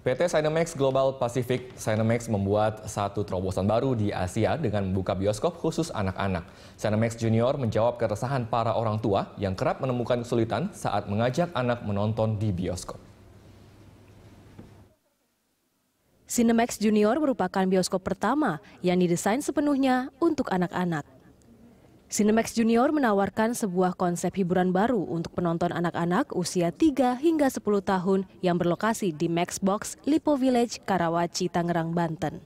PT Cinemax Global Pacific Cinemax membuat satu terobosan baru di Asia dengan membuka bioskop khusus anak-anak. Cinemax Junior menjawab keresahan para orang tua yang kerap menemukan kesulitan saat mengajak anak menonton di bioskop. Cinemax Junior merupakan bioskop pertama yang didesain sepenuhnya untuk anak-anak. Cinemax Junior menawarkan sebuah konsep hiburan baru untuk penonton anak-anak usia 3 hingga 10 tahun yang berlokasi di Maxbox Lipo Village, Karawaci, Tangerang, Banten.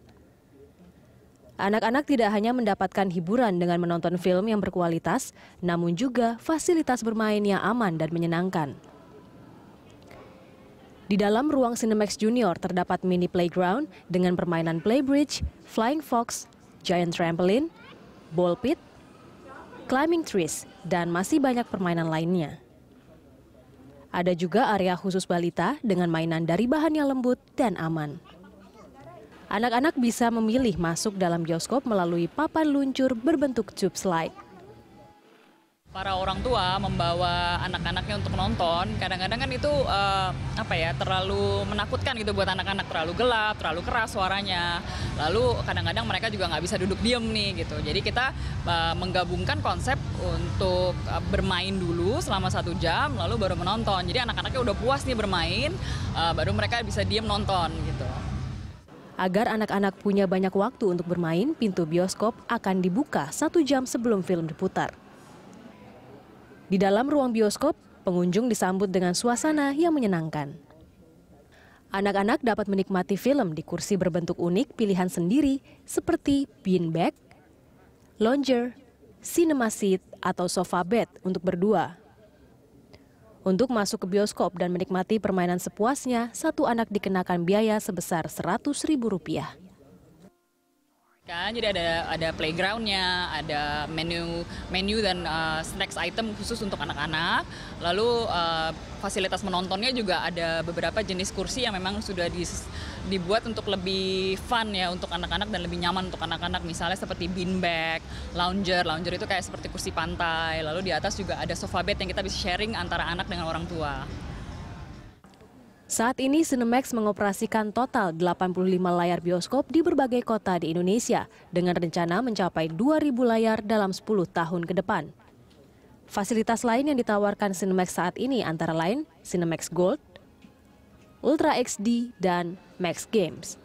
Anak-anak tidak hanya mendapatkan hiburan dengan menonton film yang berkualitas, namun juga fasilitas bermain yang aman dan menyenangkan. Di dalam ruang Cinemax Junior terdapat mini playground dengan permainan playbridge, flying fox, giant trampoline, ball pit, climbing trees, dan masih banyak permainan lainnya. Ada juga area khusus balita dengan mainan dari bahan yang lembut dan aman. Anak-anak bisa memilih masuk dalam bioskop melalui papan luncur berbentuk tube slide para orang tua membawa anak-anaknya untuk nonton kadang-kadang kan itu uh, apa ya terlalu menakutkan gitu buat anak-anak terlalu gelap terlalu keras suaranya lalu kadang-kadang mereka juga nggak bisa duduk diem nih gitu jadi kita uh, menggabungkan konsep untuk uh, bermain dulu selama satu jam lalu baru menonton jadi anak-anaknya udah puas nih bermain uh, baru mereka bisa diem nonton gitu Agar anak-anak punya banyak waktu untuk bermain, pintu bioskop akan dibuka satu jam sebelum film diputar. Di dalam ruang bioskop, pengunjung disambut dengan suasana yang menyenangkan. Anak-anak dapat menikmati film di kursi berbentuk unik pilihan sendiri seperti beanbag, lounger, cinema seat, atau sofa bed untuk berdua. Untuk masuk ke bioskop dan menikmati permainan sepuasnya, satu anak dikenakan biaya sebesar Rp100.000 kan jadi ada ada playgroundnya ada menu menu dan uh, snacks item khusus untuk anak-anak lalu uh, fasilitas menontonnya juga ada beberapa jenis kursi yang memang sudah di, dibuat untuk lebih fun ya untuk anak-anak dan lebih nyaman untuk anak-anak misalnya seperti beanbag lounger lounger itu kayak seperti kursi pantai lalu di atas juga ada sofa bed yang kita bisa sharing antara anak dengan orang tua saat ini Cinemax mengoperasikan total 85 layar bioskop di berbagai kota di Indonesia dengan rencana mencapai 2.000 layar dalam 10 tahun ke depan. Fasilitas lain yang ditawarkan Cinemax saat ini antara lain Cinemax Gold, Ultra XD, dan Max Games.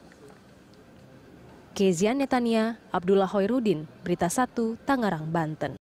Kezia Netania, Abdullah Hoirudin, Berita 1, Tangerang, Banten.